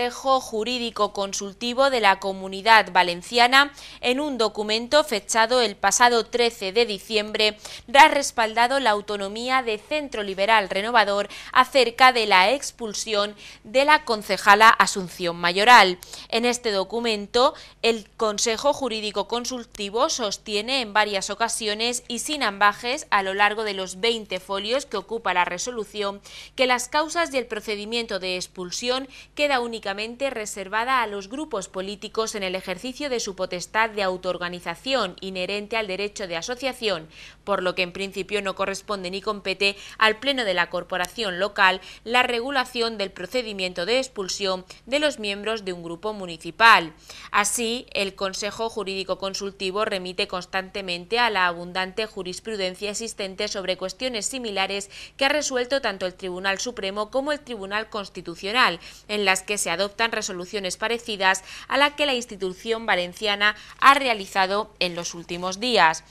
Consejo Jurídico Consultivo de la Comunidad Valenciana en un documento fechado el pasado 13 de diciembre ha respaldado la autonomía de Centro Liberal Renovador acerca de la expulsión de la concejala Asunción Mayoral. En este documento, el Consejo Jurídico Consultivo sostiene en varias ocasiones y sin ambajes a lo largo de los 20 folios que ocupa la resolución que las causas del procedimiento de expulsión queda únicamente reservada a los grupos políticos en el ejercicio de su potestad de autoorganización inherente al derecho de asociación, por lo que en principio no corresponde ni compete al Pleno de la Corporación local la regulación del procedimiento de expulsión de los miembros de un grupo municipal. Así, el Consejo Jurídico Consultivo remite constantemente a la abundante jurisprudencia existente sobre cuestiones similares que ha resuelto tanto el Tribunal Supremo como el Tribunal Constitucional, en las que se ha adoptan resoluciones parecidas a la que la institución valenciana ha realizado en los últimos días.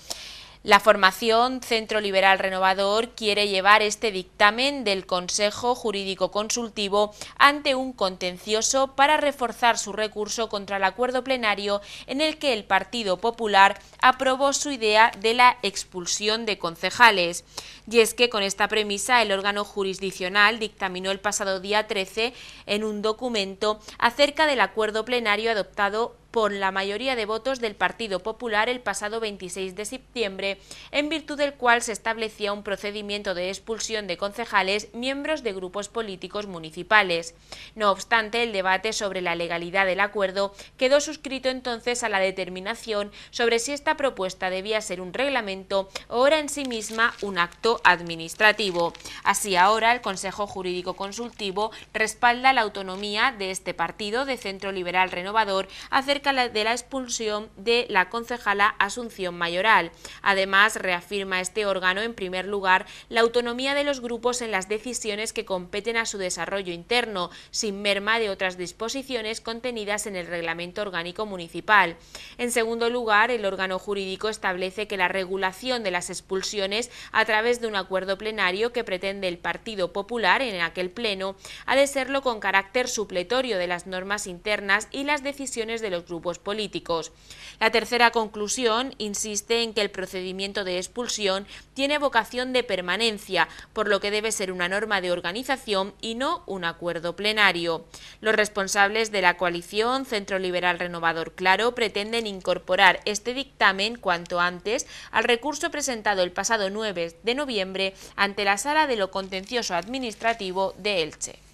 La formación Centro Liberal Renovador quiere llevar este dictamen del Consejo Jurídico Consultivo ante un contencioso para reforzar su recurso contra el acuerdo plenario en el que el Partido Popular aprobó su idea de la expulsión de concejales. Y es que con esta premisa el órgano jurisdiccional dictaminó el pasado día 13 en un documento acerca del acuerdo plenario adoptado por la mayoría de votos del Partido Popular el pasado 26 de septiembre, en virtud del cual se establecía un procedimiento de expulsión de concejales miembros de grupos políticos municipales. No obstante, el debate sobre la legalidad del acuerdo quedó suscrito entonces a la determinación sobre si esta propuesta debía ser un reglamento o era en sí misma un acto administrativo. Así ahora el Consejo Jurídico Consultivo respalda la autonomía de este partido de Centro Liberal Renovador acerca de la expulsión de la concejala Asunción Mayoral. Además, reafirma este órgano, en primer lugar, la autonomía de los grupos en las decisiones que competen a su desarrollo interno, sin merma de otras disposiciones contenidas en el Reglamento Orgánico Municipal. En segundo lugar, el órgano jurídico establece que la regulación de las expulsiones a través de un acuerdo plenario que pretende el Partido Popular en aquel pleno ha de serlo con carácter supletorio de las normas internas y las decisiones de los grupos políticos. La tercera conclusión insiste en que el procedimiento de expulsión tiene vocación de permanencia, por lo que debe ser una norma de organización y no un acuerdo plenario. Los responsables de la coalición Centro Liberal Renovador Claro pretenden incorporar este dictamen cuanto antes al recurso presentado el pasado 9 de noviembre ante la Sala de lo Contencioso Administrativo de Elche.